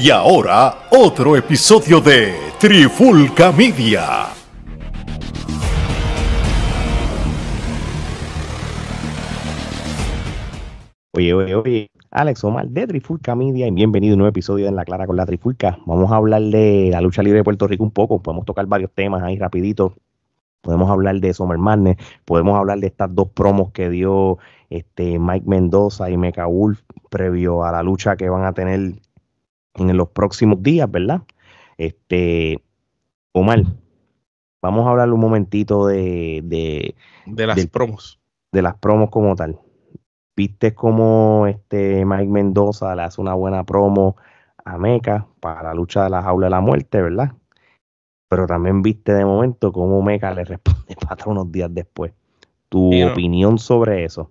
Y ahora, otro episodio de Trifulca Media. Oye, oye, oye. Alex Omar de Trifulca Media y bienvenido a un nuevo episodio de En la Clara con la Trifulca. Vamos a hablar de la lucha libre de Puerto Rico un poco, podemos tocar varios temas ahí rapidito. Podemos hablar de Summer Madness, podemos hablar de estas dos promos que dio este Mike Mendoza y Mecha Wolf previo a la lucha que van a tener en los próximos días, ¿verdad? Este, Omar, vamos a hablar un momentito de... De, las promos. De las promos como tal. ¿Viste cómo este Mike Mendoza le hace una buena promo a Meca para la lucha de la jaula de la muerte, verdad? Pero también viste de momento cómo Meca le responde para unos días después. ¿Tu opinión sobre eso?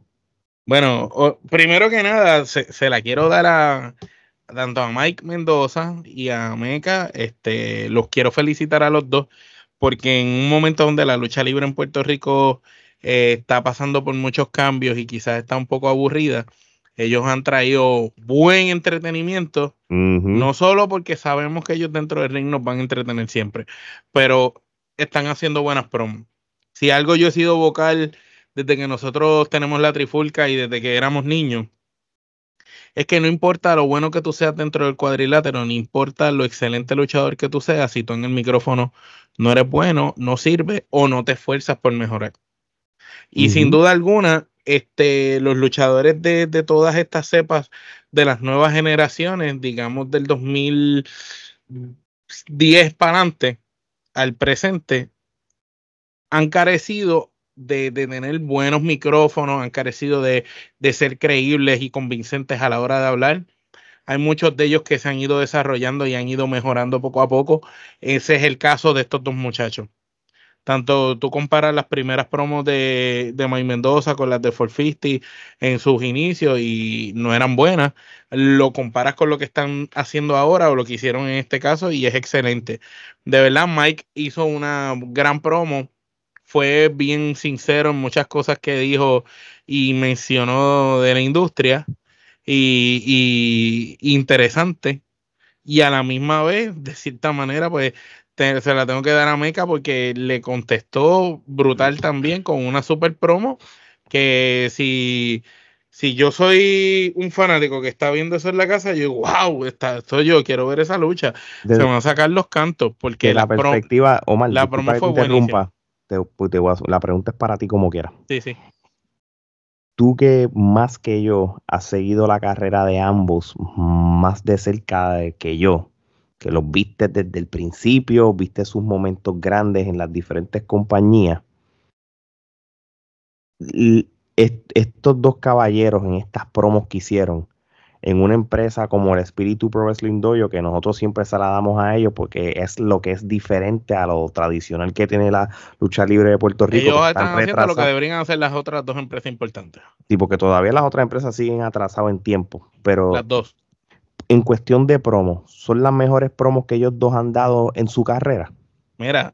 Bueno, primero que nada, se la quiero dar a, tanto a Mike Mendoza y a Meca, este, los quiero felicitar a los dos, porque en un momento donde la lucha libre en Puerto Rico eh, está pasando por muchos cambios y quizás está un poco aburrida, ellos han traído buen entretenimiento, no solo porque sabemos que ellos dentro del ring nos van a entretener siempre, pero están haciendo buenas promos. Si algo yo he sido vocal desde que nosotros tenemos la trifulca y desde que éramos niños, es que no importa lo bueno que tú seas dentro del cuadrilátero, no importa lo excelente luchador que tú seas, si tú en el micrófono no eres bueno, no sirve o no te esfuerzas por mejorar. Y sin duda alguna, este, los luchadores de, de, todas estas cepas de las nuevas generaciones, digamos del 2010 para adelante al presente, han carecido de, tener buenos micrófonos, han carecido de, ser creíbles y convincentes a la hora de hablar. Hay muchos de ellos que se han ido desarrollando y han ido mejorando poco a poco. Ese es el caso de estos dos muchachos. Tanto tú comparas las primeras promos de, de Mendoza con las de 50 en sus inicios y no eran buenas. Lo comparas con lo que están haciendo ahora o lo que hicieron en este caso y es excelente. De verdad, Mike hizo una gran promo fue bien sincero en muchas cosas que dijo y mencionó de la industria y, interesante. Y a la misma vez, de cierta manera, pues se la tengo que dar a Meca porque le contestó brutal también con una super promo que si, si yo soy un fanático que está viendo eso en la casa, yo wow, está, esto yo quiero ver esa lucha. se van a sacar los cantos porque la, perspectiva, la promo fue buena pues, la pregunta es para ti como quieras. Sí, sí. Tú que más que yo has seguido la carrera de ambos más de cerca que yo, que los viste desde el principio, viste sus momentos grandes en las diferentes compañías. estos dos caballeros en estas promos que hicieron, en una empresa como el Espíritu Pro Wrestling Dojo, que nosotros siempre se la damos a ellos porque es lo que es diferente a lo tradicional que tiene la lucha libre de Puerto Rico. Ellos están, haciendo lo que deberían hacer las otras dos empresas importantes. Sí, porque todavía las otras empresas siguen atrasadas en tiempo, pero... Las dos. En cuestión de promos, ¿son las mejores promos que ellos dos han dado en su carrera? Mira,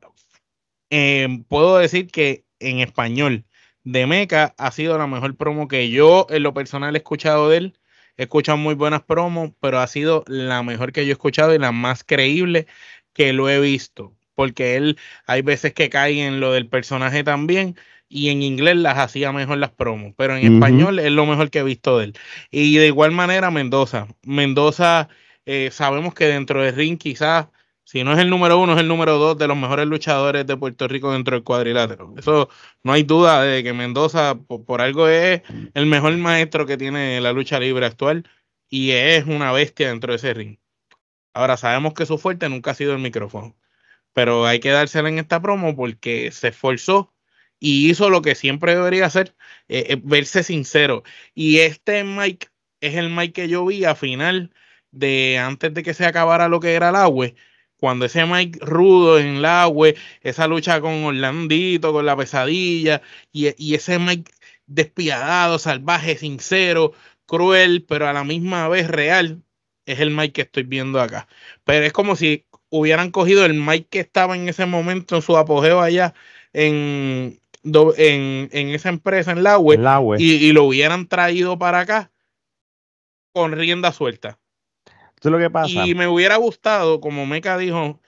em, puedo decir que en español, de Meca ha sido la mejor promo que yo en lo personal he escuchado de él He escuchado muy buenas promos, pero ha sido la mejor que yo he escuchado y la más creíble que lo he visto. Porque él hay veces que cae en lo del personaje también, y en inglés las hacía mejor las promos, pero en español es lo mejor que he visto de él. Y de igual manera Mendoza. Mendoza, eh, sabemos que dentro de Ring quizás si no es el número uno, es el número dos de los mejores luchadores de Puerto Rico dentro del cuadrilátero. Eso no hay duda de que Mendoza por, algo es el mejor maestro que tiene la lucha libre actual y es una bestia dentro de ese ring. Ahora sabemos que su fuerte nunca ha sido el micrófono, pero hay que dársela en esta promo porque se esforzó y hizo lo que siempre debería hacer, eh, eh, verse sincero. Y este Mike es el Mike que yo vi a final de antes de que se acabara lo que era el agua cuando ese Mike rudo en la web, esa lucha con Orlandito, con la pesadilla, y, ese Mike despiadado, salvaje, sincero, cruel, pero a la misma vez real, es el Mike que estoy viendo acá. Pero es como si hubieran cogido el Mike que estaba en ese momento en su apogeo allá en, en, esa empresa en la web, e. y lo hubieran traído para acá con rienda suelta y me hubiera gustado, como Meca dijo,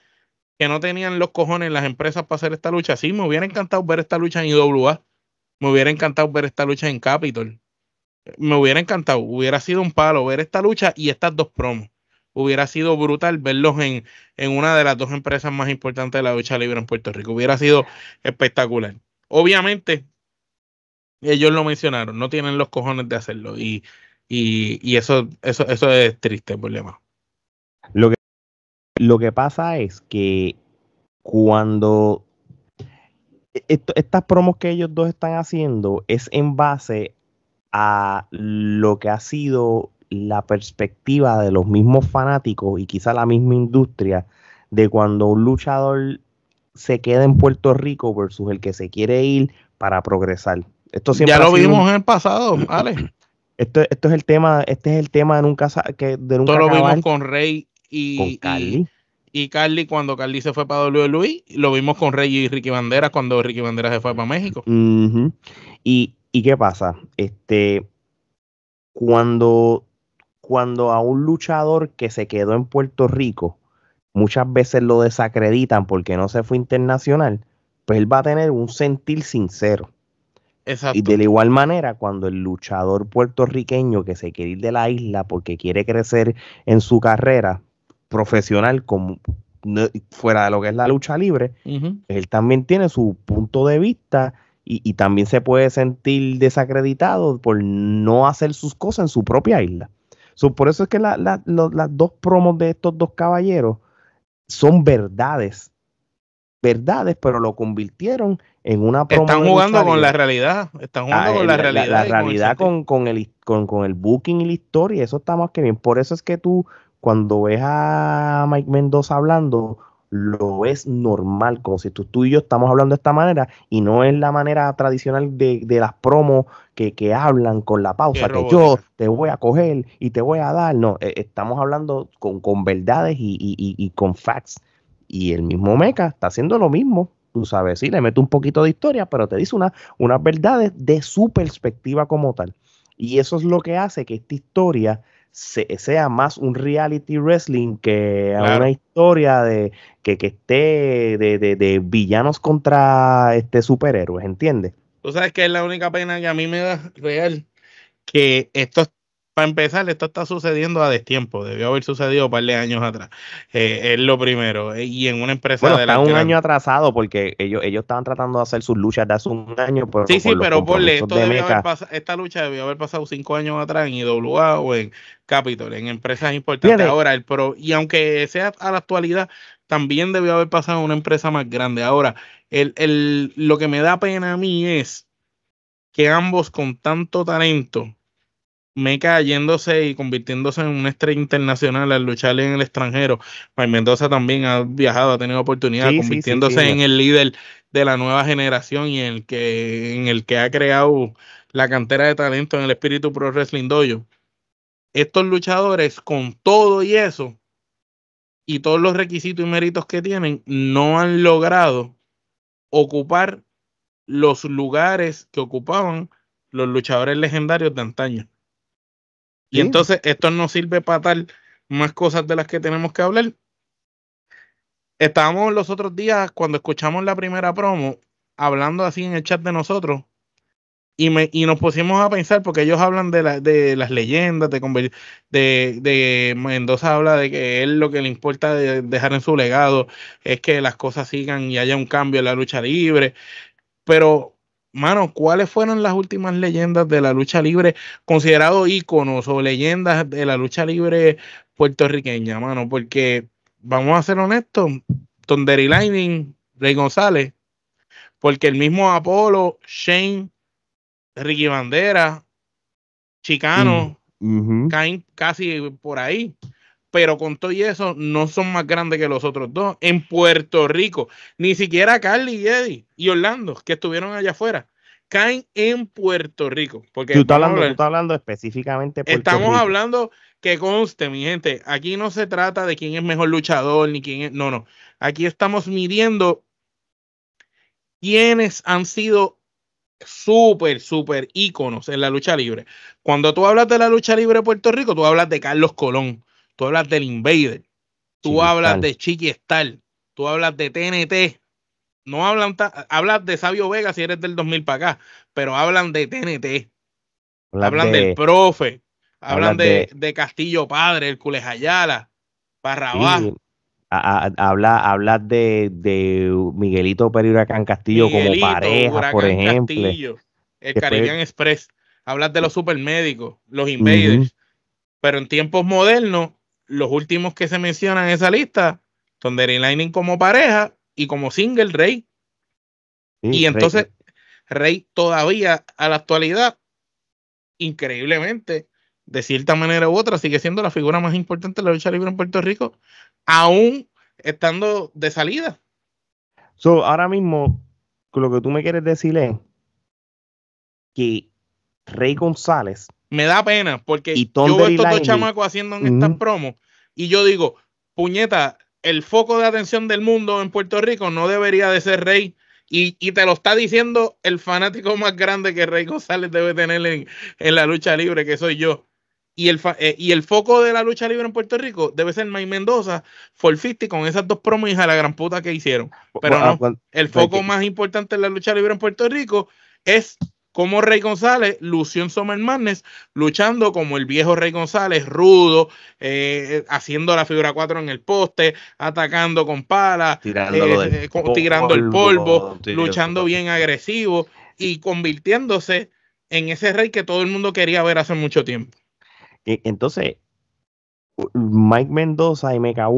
que no tenían los cojones las empresas para hacer esta lucha. Sí, me hubiera encantado ver esta lucha en IWA. Me hubiera encantado ver esta lucha en Capitol. Me hubiera encantado. Hubiera sido un palo ver esta lucha y estas dos promos. Hubiera sido brutal verlos en, en una de las dos empresas más importantes de la lucha libre en Puerto Rico. Hubiera sido espectacular. Obviamente, ellos lo mencionaron, no tienen los cojones de hacerlo. Y, y, y eso, eso, eso es triste el problema. Lo que, que pasa es que cuando e, estas promos que ellos dos están haciendo es en base a lo que ha sido la perspectiva de los mismos fanáticos y quizá la misma industria de cuando un luchador se queda en Puerto Rico versus el que se quiere ir para progresar. Esto siempre ya lo vimos en el pasado, vale Esto, esto, es el tema, este es el tema de nunca que de nunca lo vimos con Rey y, Carly? Y, cuando Carly se fue para Luis e, lo vimos con Rey y Ricky Banderas cuando Ricky Banderas se fue para México. ¿Y, ¿Y qué pasa? Este, cuando, cuando a un luchador que se quedó en Puerto Rico, muchas veces lo desacreditan porque no se fue internacional, pues él va a tener un sentir sincero. Y de la igual manera, cuando el luchador puertorriqueño que se quiere ir de la isla porque quiere crecer en su carrera, profesional como fuera de lo que es la lucha libre, él también tiene su punto de vista y, también se puede sentir desacreditado por no hacer sus cosas en su propia isla. por eso es que las dos promos de estos dos caballeros son verdades, verdades, pero lo convirtieron en una promo. Están jugando con la realidad, están jugando ah, con la, realidad. La, realidad con, el, con el booking y la historia, eso está más que bien. Por eso es que tú cuando ves a Mike Mendoza hablando, lo es normal, como si tú, y yo estamos hablando de esta manera y no es la manera tradicional de, de las promos que, hablan con la pausa, que yo te voy a coger y te voy a dar. No, e, estamos hablando con, verdades y, con facts. Y el mismo Meca está haciendo lo mismo, tú sabes, sí, le mete un poquito de historia, pero te dice una, unas verdades de su perspectiva como tal. Y eso es lo que hace que esta historia sea más un reality wrestling que una historia de que, que esté de, villanos contra este superhéroes, ¿entiendes? Tú sabes que es la única pena que a mí me da real que estos para empezar, esto está sucediendo a destiempo. Debió haber sucedido un par de años atrás. Eh, es lo primero. Eh, y en una empresa bueno, de la. un año atrasado porque ellos, ellos estaban tratando de hacer sus luchas de hace un año. sí, sí, pero esto esta lucha debió haber pasado cinco años atrás en IWA o en Capitol, en empresas importantes. Ahora, el y aunque sea a la actualidad, también debió haber pasado en una empresa más grande. Ahora, el, el, lo que me da pena a mí es que ambos con tanto talento Meca yéndose y convirtiéndose en una estrella internacional al luchar en el extranjero. Mike Mendoza también ha viajado, ha tenido oportunidad, convirtiéndose en el líder de la nueva generación y en el que, en el que ha creado la cantera de talento en el espíritu pro wrestling dojo. Estos luchadores, con todo y eso, y todos los requisitos y méritos que tienen, no han logrado ocupar los lugares que ocupaban los luchadores legendarios de antaño. Y entonces esto nos sirve para tal más cosas de las que tenemos que hablar. Estábamos los otros días cuando escuchamos la primera promo hablando así en el chat de nosotros y, me, y nos pusimos a pensar porque ellos hablan de, las leyendas, de, de, de, Mendoza habla de que él lo que le importa dejar en su legado es que las cosas sigan y haya un cambio en la lucha libre, pero mano, ¿cuáles fueron las últimas leyendas de la lucha libre considerado íconos o leyendas de la lucha libre puertorriqueña, mano? Porque, vamos a ser honestos, Tonderi Lightning, Rey González, porque el mismo Apolo, Shane, Ricky Bandera, Chicano, mm, caen casi por ahí pero con todo y eso no son más grandes que los otros dos. En Puerto Rico, ni siquiera Carly y Eddie y Orlando, que estuvieron allá afuera, caen en Puerto Rico. Porque tú estás hablando, estás hablando específicamente Estamos hablando que conste, mi gente, aquí no se trata de quién es mejor luchador, ni quién es... No, no. Aquí estamos midiendo quiénes han sido súper, súper íconos en la lucha libre. Cuando tú hablas de la lucha libre de Puerto Rico, tú hablas de Carlos Colón, tú hablas del Invader, tú hablas de Chiqui Star, tú hablas de TNT. No hablan, hablas de Sabio Vega si eres del 2000 para acá, pero hablan de TNT. hablan del profe, hablan de, Castillo Padre, el Culejayala, Barrabás. abajo, habla, habla de, Miguelito Pérez Huracán Castillo como pareja, por ejemplo. el Caribbean Express. Hablas de los supermédicos, los invaders. Pero en tiempos modernos, los últimos que se mencionan en esa lista son Derry Lightning como pareja y como single Rey. y entonces Rey todavía a la actualidad, increíblemente, de cierta manera u otra, sigue siendo la figura más importante de la lucha libre en Puerto Rico, aún estando de salida. So, ahora mismo, lo que tú me quieres decir es que Rey González me da pena porque yo veo estos dos chamacos haciendo estas promos y yo digo, puñeta, el foco de atención del mundo en Puerto Rico no debería de ser Rey. Y, te lo está diciendo el fanático más grande que Rey González debe tener en, la lucha libre, que soy yo. Y el, eh, y el foco de la lucha libre en Puerto Rico debe ser May Mendoza, Forfisti, con esas dos promos a la gran puta que hicieron. Pero ah, no, el foco más importante en la lucha libre en Puerto Rico es como Rey González lució en luchando como el viejo Rey González, rudo, eh, haciendo la figura 4 en el poste, atacando con pala, eh, eh, tirando, el polvo, luchando bien agresivo y convirtiéndose en ese rey que todo el mundo quería ver hace mucho tiempo. E, entonces, Mike Mendoza y Mega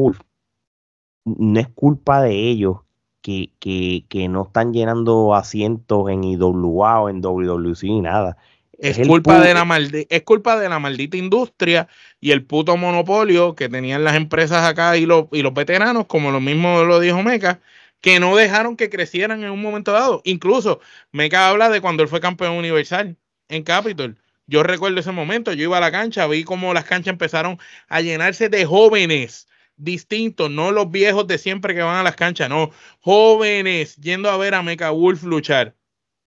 no es culpa de ellos que, que, no están llenando asientos en IWA o en WWC ni nada. Es, culpa, de la es culpa de la maldita industria y el puto monopolio que tenían las empresas acá y los, y los veteranos, como lo mismo lo dijo Meca, que no dejaron que crecieran en un momento dado. Incluso Meca habla de cuando él fue campeón universal en Capitol. Yo recuerdo ese momento, yo iba a la cancha, vi cómo las canchas empezaron a llenarse de jóvenes distintos, no los viejos de siempre que van a las canchas, no, jóvenes yendo a ver a Mecha Wolf luchar.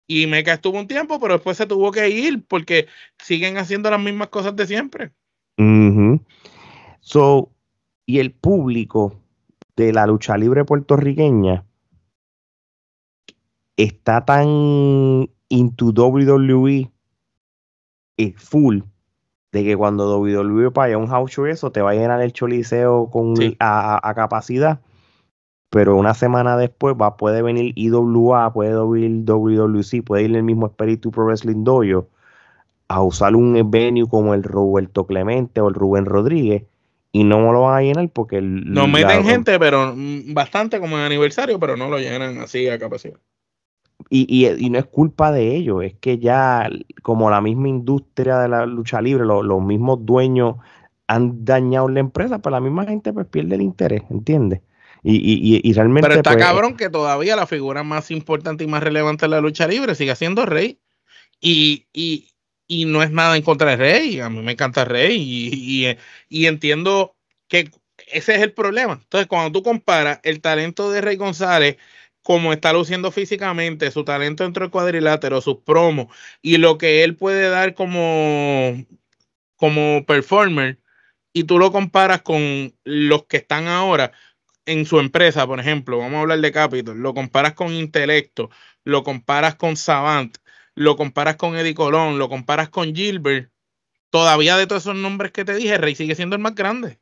Y Meca estuvo un tiempo, pero después se tuvo que ir porque siguen haciendo las mismas cosas de siempre. So, y el público de la lucha libre puertorriqueña está tan into WWE eh, full de que cuando WWE vaya a un house show eso te va a llenar el choliseo con a, capacidad pero una semana después va puede venir IWA puede venir WWC puede ir el mismo espíritu Pro Wrestling Dojo a usar un venue como el Roberto Clemente o el Rubén Rodríguez y no lo van a llenar porque el, nos meten gente pero mm, bastante como en aniversario pero no lo llenan así a capacidad y, no es culpa de ellos, es que ya como la misma industria de la lucha libre, los mismos dueños han dañado la empresa, pero pues la misma gente pues pierde el interés, ¿entiendes? Y, realmente... Pero está pues, eh, cabrón que todavía la figura más importante y más relevante de la lucha libre sigue siendo Rey. Y, no es nada en contra de Rey, a mí me encanta Rey y, y entiendo que ese es el problema. Entonces, cuando tú comparas el talento de Rey González como está luciendo físicamente, su talento dentro del cuadrilátero, sus promos y lo que él puede dar como, como performer, y tú lo comparas con los que están ahora en su empresa, por ejemplo, vamos a hablar de capital lo comparas con Intelecto, lo comparas con Savant, lo comparas con Eddie Colón, lo comparas con Gilbert, todavía de todos esos nombres que te dije, Rey sigue siendo el más grande.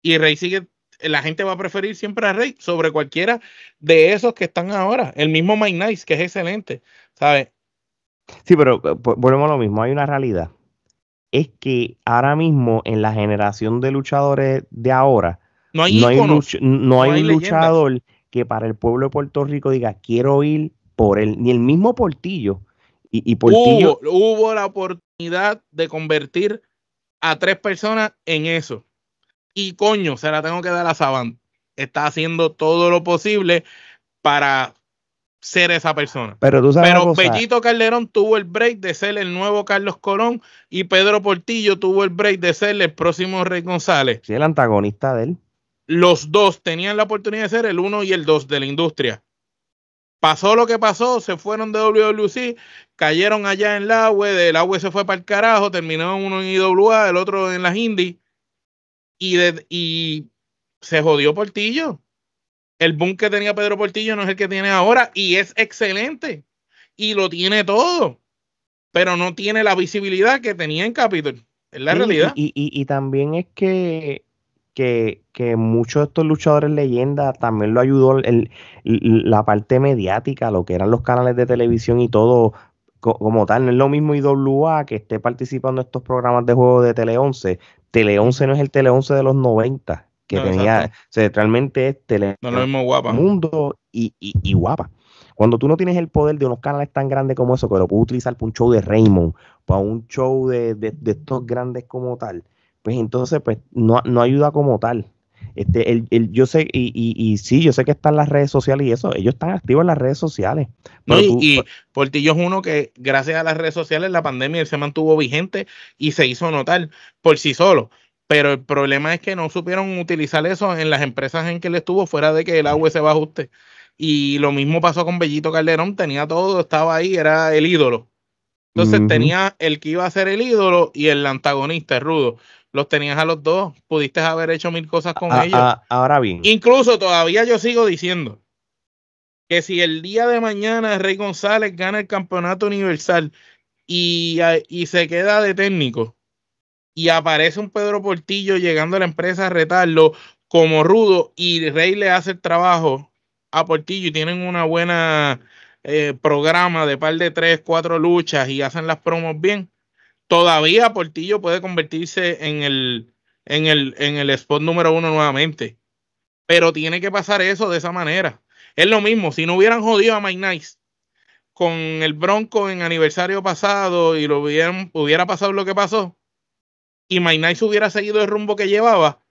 Y Rey sigue la gente va a preferir siempre a Rey sobre cualquiera de esos que están ahora. El mismo Mike Nice, que es excelente, ¿sabes? Sí, pero eh, volvemos a lo mismo, hay una realidad. Es que ahora mismo en la generación de luchadores de ahora, no hay, no hay, luchador que para el pueblo de Puerto Rico diga, quiero ir por él, ni el mismo Portillo. Y, hubo la oportunidad de convertir a tres personas en eso. Y coño, se la tengo que dar a Saban. Está haciendo todo lo posible para ser esa persona. Pero tú sabes. Pero Bellito Calderón tuvo el break de ser el nuevo Carlos Corón y Pedro Portillo tuvo el break de ser el próximo Rey González. Sí, el antagonista de él. Los dos tenían la oportunidad de ser el uno y el dos de la industria. Pasó lo que pasó, se fueron de WWC, cayeron allá en la agua e, del agua e se fue para el carajo, terminaron uno en IWA, el otro en las Indies y, se jodió Portillo. El boom que tenía Pedro Portillo no es el que tiene ahora y es excelente y lo tiene todo, pero no tiene la visibilidad que tenía en Capitol. Es la realidad. Y, también es que, que, muchos de estos luchadores leyenda también lo ayudó la parte mediática, lo que eran los canales de televisión y todo como tal, no es lo mismo IWA que esté participando en estos programas de juego de Tele 11, Tele 11 no es el Tele 11 de los 90, que tenía, o sea, realmente es Tele no, guapa. Mundo y, guapa. Cuando tú no tienes el poder de unos canales tan grandes como eso, que lo puedes utilizar para un show de Raymond, para un show de, estos grandes como tal, pues entonces pues no ayuda como tal. Este, el, yo sé, y, y, sí, yo sé que están las redes sociales y eso, ellos están activos en las redes sociales. y, pues es uno que gracias a las redes sociales la pandemia se mantuvo vigente y se hizo notar por sí solo. Pero el problema es que no supieron utilizar eso en las empresas en que él estuvo fuera de que el agua se a ajuste. Y lo mismo pasó con Bellito Calderón, tenía todo, estaba ahí, era el ídolo. Entonces tenía el que iba a ser el ídolo y el antagonista, el rudo los tenías a los dos, pudiste haber hecho mil cosas con ellos. ahora bien. Incluso todavía yo sigo diciendo que si el día de mañana Rey González gana el campeonato universal y, se queda de técnico y aparece un Pedro Portillo llegando a la empresa a retarlo como rudo y Rey le hace el trabajo a Portillo y tienen una buena eh, programa de par de tres, cuatro luchas y hacen las promos bien todavía Portillo puede convertirse en el, en el, en el spot número uno nuevamente. Pero tiene que pasar eso de esa manera. Es lo mismo, si no hubieran jodido a Mike Nice con el Bronco en aniversario pasado y lo hubieran, hubiera pasado lo que pasó, y Mike Nice hubiera seguido el rumbo que llevaba,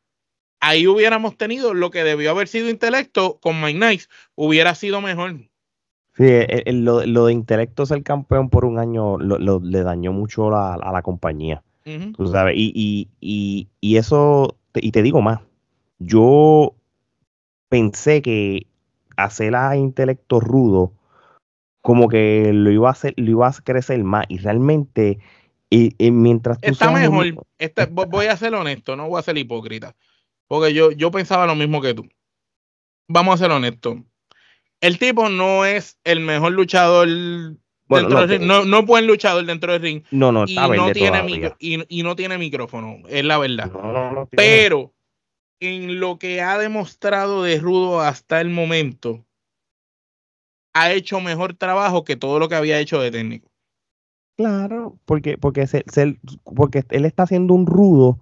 ahí hubiéramos tenido lo que debió haber sido intelecto con Mike Nice, hubiera sido mejor. Sí, e, e, lo, de intelecto ser campeón por un año le dañó mucho a la compañía. sabes, y, eso, y te digo más, yo pensé que hacer a intelecto rudo como que lo iba a hacer, lo iba a crecer más y realmente y, mientras tú está mejor, voy a ser honesto, no voy a ser hipócrita, porque yo, yo pensaba lo mismo que tú. Vamos a ser honestos el tipo no es el mejor luchador dentro no, ring. no, No, buen luchador dentro del ring. No, no, y no tiene y, no tiene micrófono, es la verdad. Pero en lo que ha demostrado de Rudo hasta el momento, ha hecho mejor trabajo que todo lo que había hecho de técnico. Claro, porque, porque, porque él está haciendo un rudo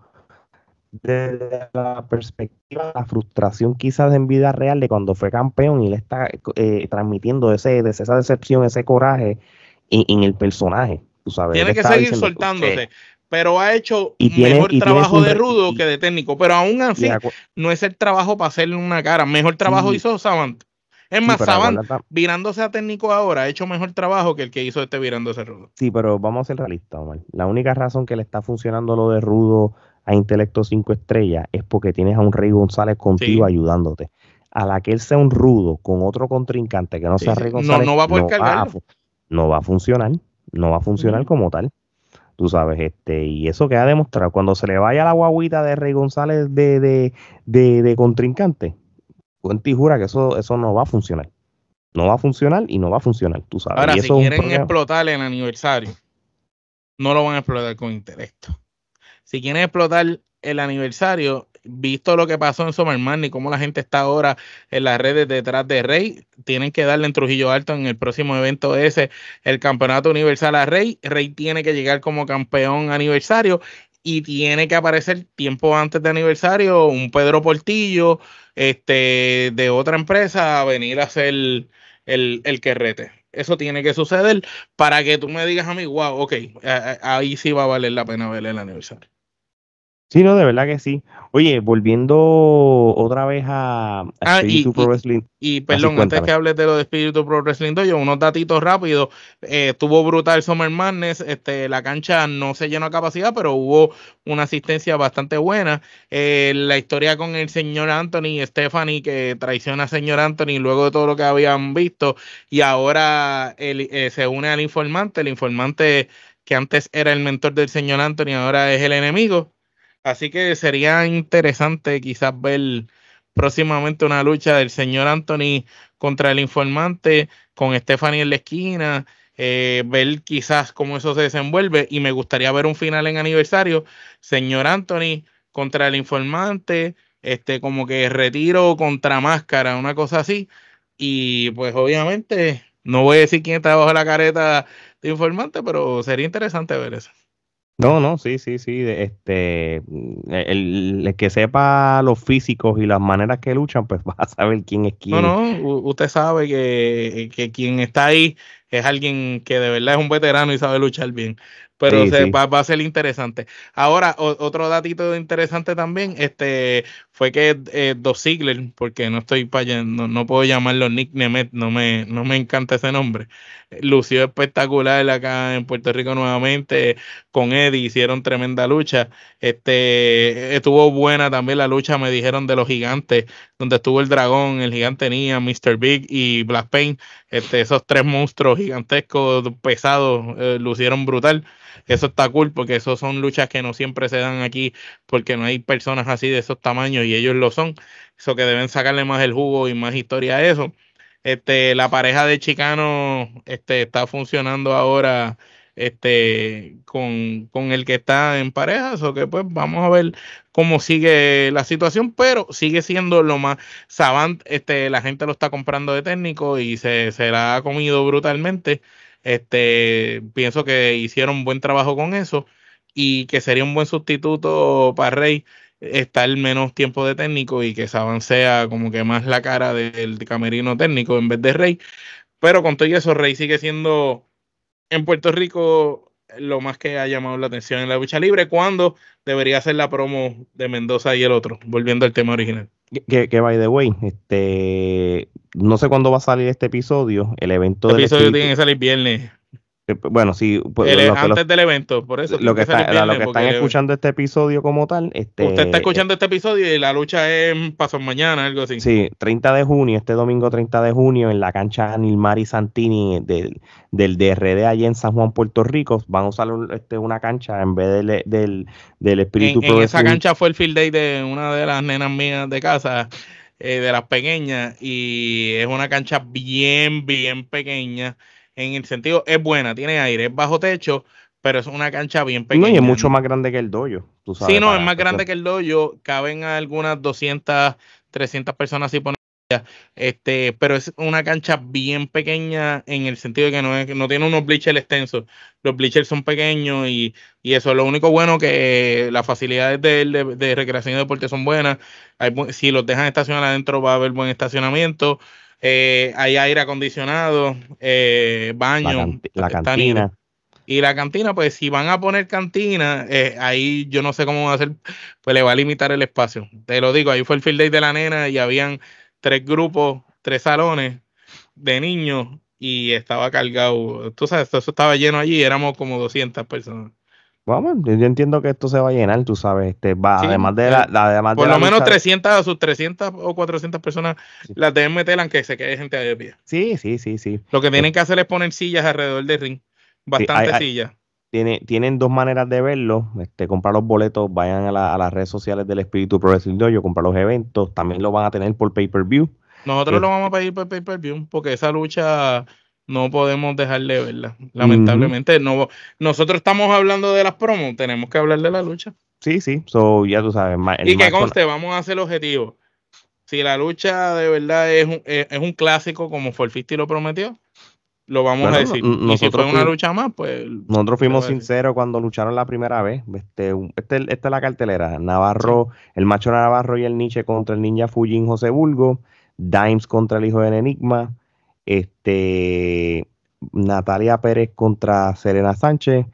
desde la perspectiva, la frustración quizás en vida real de cuando fue campeón y le está eh, transmitiendo ese, esa decepción, ese coraje en, el personaje. Tú sabes, tiene que seguir soltándose, pero ha hecho mejor trabajo de rudo que de técnico, pero aún así no es el trabajo para hacerle una cara, mejor trabajo hizo Savant. Es más, Saban, virándose a técnico ahora, ha hecho mejor trabajo que el que hizo este virándose rudo. Sí, pero vamos a ser realistas, Omar. La única razón que le está funcionando lo de rudo a Intelecto 5 Estrellas es porque tienes a un Rey González contigo ayudándote. A la que él sea un rudo con otro contrincante que no sea Rey González, no, va a poder no va a funcionar, no va a funcionar como tal tú sabes, este, y eso queda demostrado. Cuando se le vaya la guaguita de Rey González de, de, de contrincante, cuenta y jura que eso, eso no va a funcionar. No va a funcionar y no va a funcionar, tú sabes. Ahora, si quieren explotar el aniversario, no lo van a explotar con interés, Si quieren explotar el aniversario, visto lo que pasó en Somerman y cómo la gente está ahora en las redes detrás de Rey, tienen que darle en Trujillo Alto en el próximo evento ese el campeonato universal a Rey. Rey tiene que llegar como campeón aniversario y tiene que aparecer tiempo antes de aniversario un Pedro Portillo este, de otra empresa a venir a hacer el, el, el querrete. Eso tiene que suceder para que tú me digas a mí, wow, ok, ahí sí va a valer la pena ver el aniversario. Sí, no, de verdad que sí. Oye, volviendo otra vez a, ah, y, Pro Wrestling. Y, perdón, antes que hables de lo de Espíritu Pro Wrestling yo unos datitos rápidos. Eh, estuvo brutal Summer Madness. Este, la cancha no se llenó a capacidad, pero hubo una asistencia bastante buena. Eh, la historia con el señor Anthony, Stephanie, que traiciona al señor Anthony luego de todo lo que habían visto. Y ahora eh, se une al informante. El informante que antes era el mentor del señor Anthony, ahora es el enemigo Así que sería interesante quizás ver próximamente una lucha del señor Anthony contra el informante con Stephanie en la esquina, eh, ver quizás cómo eso se desenvuelve y me gustaría ver un final en aniversario, señor Anthony contra el informante, este como que retiro contra máscara, una cosa así y pues obviamente no voy a decir quién está bajo la careta de informante, pero sería interesante ver eso. No, no, sí, sí, sí. Este, mm, el, que sepa los físicos y las maneras que luchan, pues va a saber quién es quién. No, no, usted sabe que, que, quien está ahí es alguien que de verdad es un veterano y sabe luchar bien. Pero Va, a ser interesante. Ahora, otro datito interesante también, este, fue que eh, Dos Ziggler, porque no estoy para no, puedo llamarlo Nick Nemeth, no me, no me encanta ese nombre. Eh, lució espectacular acá en Puerto Rico nuevamente, con Eddie hicieron tremenda lucha. Este, estuvo buena también la lucha, me dijeron, de los gigantes donde estuvo el dragón, el gigante Nia, Mr. Big y Black Pain. Este, esos tres monstruos gigantescos, pesados, eh, lucieron brutal. Eso está cool porque esos son luchas que no siempre se dan aquí porque no hay personas así de esos tamaños y ellos lo son. Eso que deben sacarle más el jugo y más historia a eso. Este, la pareja de Chicano este, está funcionando ahora este, con, el que está en parejas, o que pues vamos a ver cómo sigue la situación, pero sigue siendo lo más savant, este, la gente lo está comprando de técnico y se, la ha comido brutalmente. Este, pienso que hicieron buen trabajo con eso y que sería un buen sustituto para Rey estar menos tiempo de técnico y que Savant sea como que más la cara del camerino técnico en vez de Rey. Pero con todo eso, Rey sigue siendo en Puerto Rico lo más que ha llamado la atención en la lucha libre, cuando debería ser la promo de Mendoza y el otro, volviendo al tema original. Que, que by the way, este, no sé cuándo va a salir este episodio, el evento... El episodio tiene que salir viernes. Eh, bueno, sí, pues, antes del evento, por eso. Lo que, lo que están escuchando este episodio como tal. Este, usted está escuchando eh, este episodio y la lucha es paso mañana, algo así. Sí, 30 de junio, este domingo 30 de junio, en la cancha Nilmari Santini del, del DRD allí en San Juan, Puerto Rico. Van a usar este, una cancha en vez del, espíritu. En, esa cancha fue el field day de una de las nenas mías de casa. Eh, de las pequeñas y es una cancha bien bien pequeña en el sentido, es buena, tiene aire, es bajo techo, pero es una cancha bien pequeña. y es mucho más grande que el dojo, tú sabes. Sí, no, es más grande que el dojo, caben algunas 200, 300 personas si ponen este, pero es una cancha bien pequeña en el sentido de que no, es, no tiene unos bleachers extensos. Los bleachers son pequeños y, eso es lo único bueno que las facilidades de, de, recreación y deporte son buenas. si los dejan estacionar adentro va a haber buen estacionamiento. Eh, hay aire acondicionado, eh, baño, la, cantina. Y la cantina, pues si van a poner cantina, eh, ahí yo no sé cómo va a hacer, pues le va a limitar el espacio. Te lo digo, ahí fue el field day de la nena y habían tres grupos, tres salones de niños y estaba cargado. Tú sabes, eso estaba lleno allí, éramos como 200 personas. Vamos, yo entiendo que esto se va a llenar, tú sabes. Este, va, además de eh, la. Además por lo menos 300 a sus 300 o 400 personas las deben meter, aunque se quede gente de pie. Sí, sí, sí, sí. Lo que tienen eh, que hacer es poner sillas alrededor del ring. Bastante sillas. tienen dos maneras de verlo. Este, comprar los boletos, vayan a, las redes sociales del Espíritu Pro Wrestling comprar los eventos. También lo van a tener por pay-per-view. Nosotros eh, lo vamos a pedir por pay-per-view porque esa lucha no podemos dejar de verla. Lamentablemente, no, nosotros estamos hablando de las promos, tenemos que hablar de la lucha. Sí, sí, so, ya tú sabes. y que conste, vamos a hacer el objetivo. Si la lucha de verdad es un, es, un clásico como Forfisti lo prometió, lo vamos a decir. Y si fue una lucha más, pues. Nosotros fuimos sinceros cuando lucharon la primera vez. Este, este esta es la cartelera: Navarro, el macho Navarro y el Nietzsche contra el ninja Fujin José Bulgo, Dimes contra el hijo del Enigma, este, Natalia Pérez contra Serena Sánchez,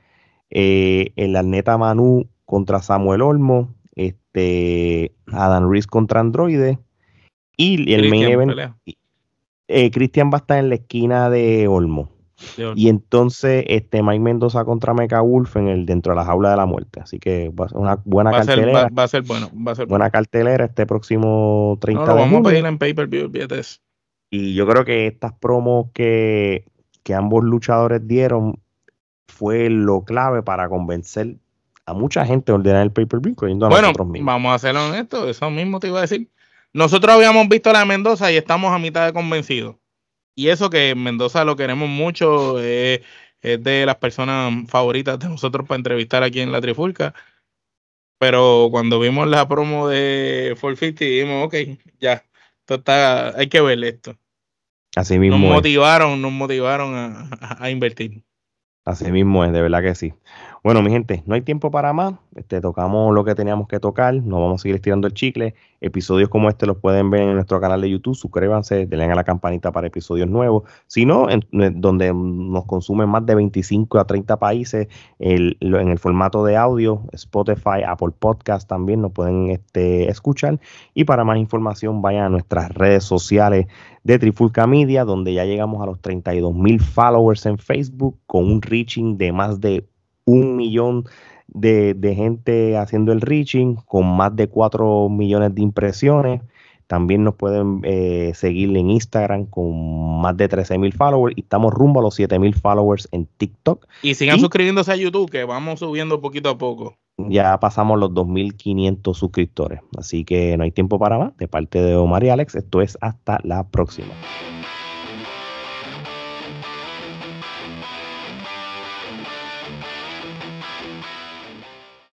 el eh, Arneta Manu contra Samuel Olmo, este, Adam Reese contra Androide y el main event. Eh, Cristian va a estar en la esquina de Olmo. Y entonces este Mike Mendoza contra Mecha Wolf en el dentro de la jaula de la muerte. Así que va a ser una buena cartelera. va, a ser bueno. Va a ser buena cartelera este próximo 30 no, vamos a pedir en pay per view, y yo creo que estas promos que, ambos luchadores dieron fue lo clave para convencer a mucha gente a ordenar el pay-per-view, bueno, Vamos a ser honestos, eso mismo te iba a decir. Nosotros habíamos visto a la Mendoza y estamos a mitad de convencidos. Y eso que Mendoza lo queremos mucho, eh, es de las personas favoritas de nosotros para entrevistar aquí en la Trifulca. Pero cuando vimos la promo de 450, dijimos, ok, ya, Está, hay que ver esto. Así mismo. Nos motivaron, nos motivaron a, a, invertir. Así mismo es, de verdad que sí. Bueno, mi gente, no hay tiempo para más. Este, tocamos lo que teníamos que tocar. Nos vamos a seguir estirando el chicle. Episodios como este los pueden ver en nuestro canal de YouTube. Suscríbanse, denle a la campanita para episodios nuevos. Si no, en, donde nos consumen más de 25 a 30 países en el formato de audio, Spotify, Apple Podcast también nos pueden este, escuchar. Y para más información, vayan a nuestras redes sociales de Trifulca Media, donde ya llegamos a los 32 mil followers en Facebook con un reaching de más de un millón de, gente haciendo el reaching con más de 4 millones de impresiones. También nos pueden eh, seguir en Instagram con más de 13 mil followers y estamos rumbo a los 7 mil followers en TikTok. Y sigan suscribiéndose a YouTube que vamos subiendo poquito a poco. Ya pasamos los 2.500 suscriptores, así que no hay tiempo para más. De parte de Omar y Alex, esto es hasta la próxima.